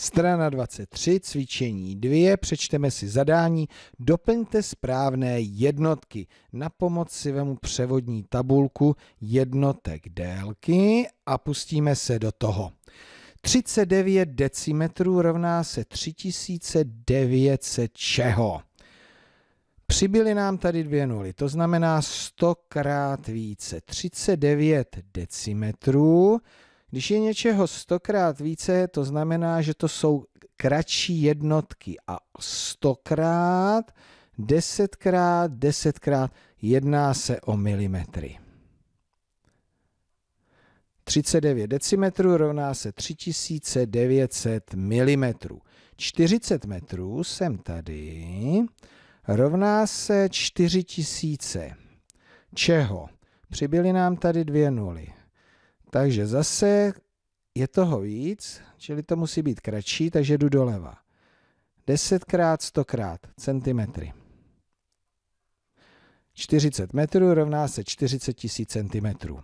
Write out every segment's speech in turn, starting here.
Strana 23, cvičení 2, přečteme si zadání, doplňte správné jednotky. Na pomoc si vemu převodní tabulku jednotek délky a pustíme se do toho. 39 decimetrů rovná se 3900 čeho? Přibyly nám tady dvě nuly, to znamená 100 krát více. 39 decimetrů když je něčeho stokrát více, to znamená, že to jsou kratší jednotky a stokrát, desetkrát, desetkrát jedná se o milimetry. 39 decimetrů rovná se 3900 mm. 40 metrů jsem tady, rovná se 4000. Čeho? Přibyly nám tady dvě nuly. Takže zase je toho víc, čili to musí být kratší, takže jdu doleva. 10 krát 100 krát centimetry. 40 metrů rovná se 40 tisíc centimetrů.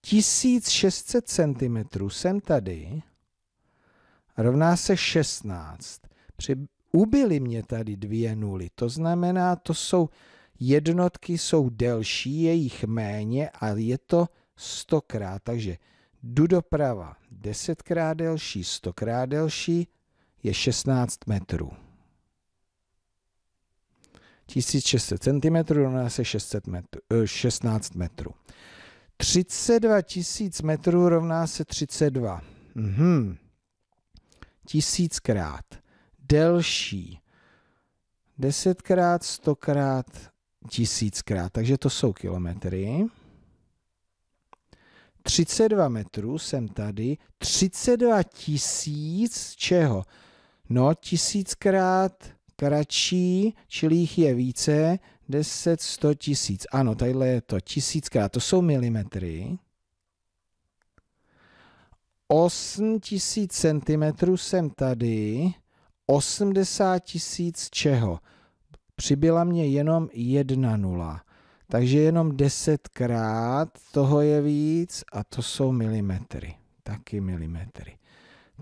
1600 centimetrů jsem tady, rovná se 16. Při, ubyly mě tady dvě nuly, to znamená, to jsou jednotky jsou delší, je jich méně a je to stokrát. Takže jdu doprava desetkrát delší, stokrát delší je 16 metrů. 1600 cm rovná se 600 metr, 16 eh, metrů. 32 000 metrů rovná se 32. Mhm. Tisíckrát. Delší. Desetkrát, stokrát, tisíckrát. Takže to jsou kilometry. 32 metrů jsem tady, 32 tisíc čeho? No, tisíckrát kratší, čili jich je více, 10, 100 tisíc. Ano, tadyhle je to tisíckrát, to jsou milimetry. 8 tisíc centimetrů jsem tady, 80 tisíc čeho? Přibyla mě jenom jedna nula. Takže jenom desetkrát toho je víc a to jsou milimetry. Taky milimetry.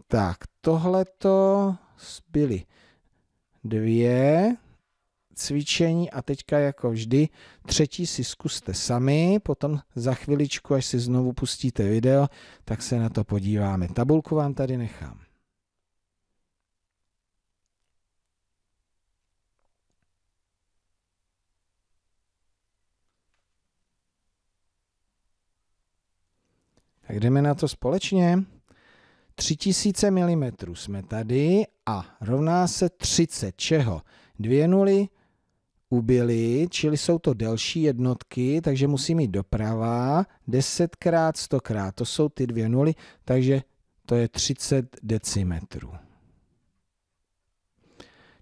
Tak, tohleto byly dvě cvičení a teďka jako vždy třetí si zkuste sami, potom za chviličku, až si znovu pustíte video, tak se na to podíváme. Tabulku vám tady nechám. Tak jdeme na to společně. 3000 mm jsme tady a rovná se 30 čeho? Dvě nuly ubyly, čili jsou to delší jednotky, takže musí mít doprava 10 krát 100 krát. To jsou ty dvě nuly, takže to je 30 decimetrů.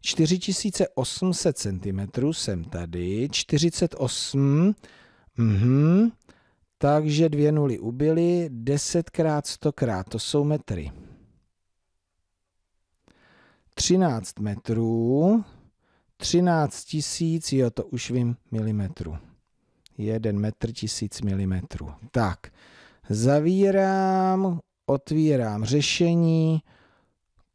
4800 cm jsem tady, 48, mhm, takže dvě nuly ubyly, 10 krát 100 krát, to jsou metry. 13 metrů, 13 tisíc, jo, to už vím, milimetrů. 1 metr tisíc milimetrů. Tak, zavírám, otvírám řešení,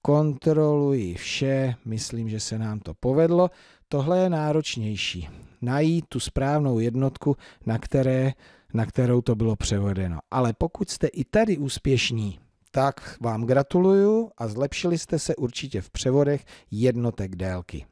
kontroluji vše, myslím, že se nám to povedlo. Tohle je náročnější. Najít tu správnou jednotku, na které na kterou to bylo převedeno. Ale pokud jste i tady úspěšní, tak vám gratuluju a zlepšili jste se určitě v převodech jednotek délky.